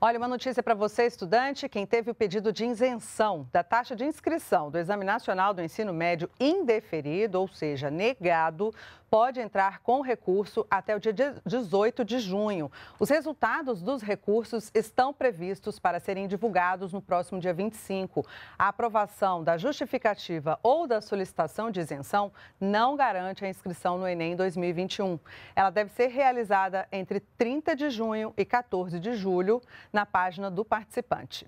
Olha, uma notícia para você, estudante. Quem teve o pedido de isenção da taxa de inscrição do Exame Nacional do Ensino Médio indeferido, ou seja, negado, pode entrar com recurso até o dia 18 de junho. Os resultados dos recursos estão previstos para serem divulgados no próximo dia 25. A aprovação da justificativa ou da solicitação de isenção não garante a inscrição no Enem 2021. Ela deve ser realizada entre 30 de junho e 14 de julho na página do participante.